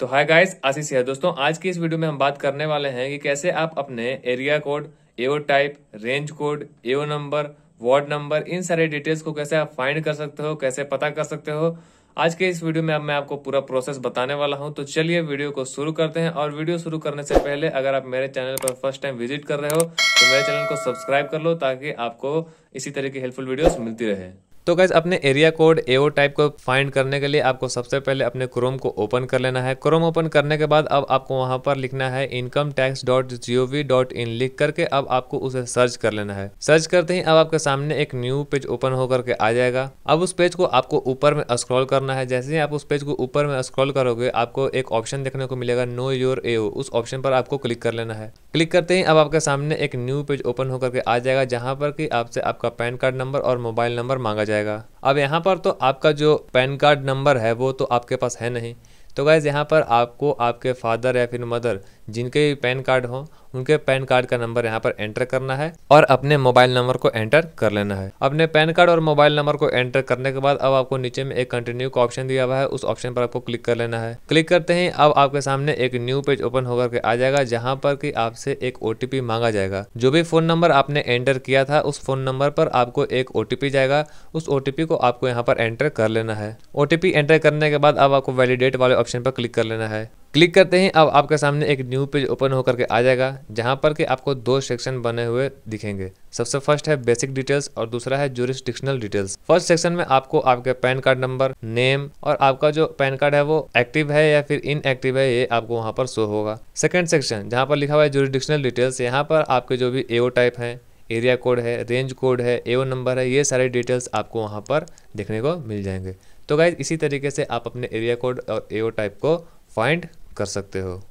तो hi guys आशीष है दोस्तों आज की इस वीडियो में हम बात करने वाले हैं कि कैसे आप अपने area code AO type range code AO number ward number इन सारे डिटेल्स को कैसे आप फाइंड कर सकते हो कैसे पता कर सकते हो आज के इस वीडियो में अब मैं आपको पूरा प्रोसेस बताने वाला हूं तो चलिए वीडियो को शुरू करते हैं और वीडियो शुरू करने से पहले अगर आप मेरे चैनल पर फर्स्ट टाइम विजिट कर रहे हो तो मेरे चैनल को सब्सक्राइब कर लो ताकि आपको इसी तरह की हेल्पफुल वीडियोस मिलती रहे तो गैस अपने एरिया कोड एओ टाइप को फाइंड करने के लिए आपको सबसे पहले अपने क्रोम को ओपन कर लेना है क्रोम ओपन करने के बाद अब आपको वहां पर लिखना है income tax dot G O V dot in लिख करके अब आपको उसे सर्च कर लेना है सर्च करते ही अब आपके सामने एक न्यू पेज ओपन होकर के आ जाएगा अब उस पेज को आपको ऊपर में स्क्रॉल करना है जैसे ही आप उस पेज को ऊपर में स्क्रॉल करोगे आपको एक ऑप्शन देखने को मिलेगा नो योर एओ उस ऑप्शन पर आपको क्लिक कर लेना है क्लिक करते ही अब आपके सामने एक न्यू पेज ओपन होकर के आ जाएगा जहाँ पर कि आपसे आपका पैन कार्ड नंबर और मोबाइल नंबर मांगा जाएगा अब यहाँ पर तो आपका जो पैन कार्ड नंबर है वो तो आपके पास है नहीं तो गैज़ यहाँ पर आपको आपके फादर या फिर मदर जिनके पैन कार्ड हों उनके पैन कार्ड का नंबर यहाँ पर एंटर करना है और अपने मोबाइल नंबर को एंटर कर लेना है अपने पैन कार्ड और मोबाइल नंबर को एंटर करने के बाद अब आपको नीचे में एक कंटिन्यू का ऑप्शन दिया हुआ है उस ऑप्शन पर आपको क्लिक कर लेना है क्लिक करते ही अब आपके सामने एक न्यू पेज ओपन होकर के आ जाएगा जहाँ पर की आपसे एक ओ मांगा जाएगा जो भी फोन नंबर आपने एंटर किया था उस फोन नंबर पर आपको एक ओ जाएगा उस ओ को आपको यहाँ पर एंटर कर लेना है ओ एंटर करने के बाद अब आपको वैलिडेट वाले ऑप्शन पर क्लिक कर लेना है क्लिक करते ही अब आपके सामने एक न्यू पेज ओपन होकर के आ जाएगा जहाँ पर कि आपको दो सेक्शन बने हुए दिखेंगे सबसे फर्स्ट है बेसिक डिटेल्स और दूसरा है जोरिस्टिक्शनल डिटेल्स फर्स्ट सेक्शन में आपको आपके पैन कार्ड नंबर नेम और आपका जो पैन कार्ड है वो एक्टिव है या फिर इनएक्टिव है ये आपको वहाँ पर शो होगा सेकेंड सेक्शन जहाँ पर लिखा हुआ है जुरिस्डिक्शनल डिटेल्स यहाँ पर आपके जो भी एओ टाइप है एरिया कोड है रेंज कोड है एओ नंबर है ये सारे डिटेल्स आपको वहाँ पर देखने को मिल जाएंगे तो गाइज इसी तरीके से आप अपने एरिया कोड और एओ टाइप को फाइंड कर सकते हो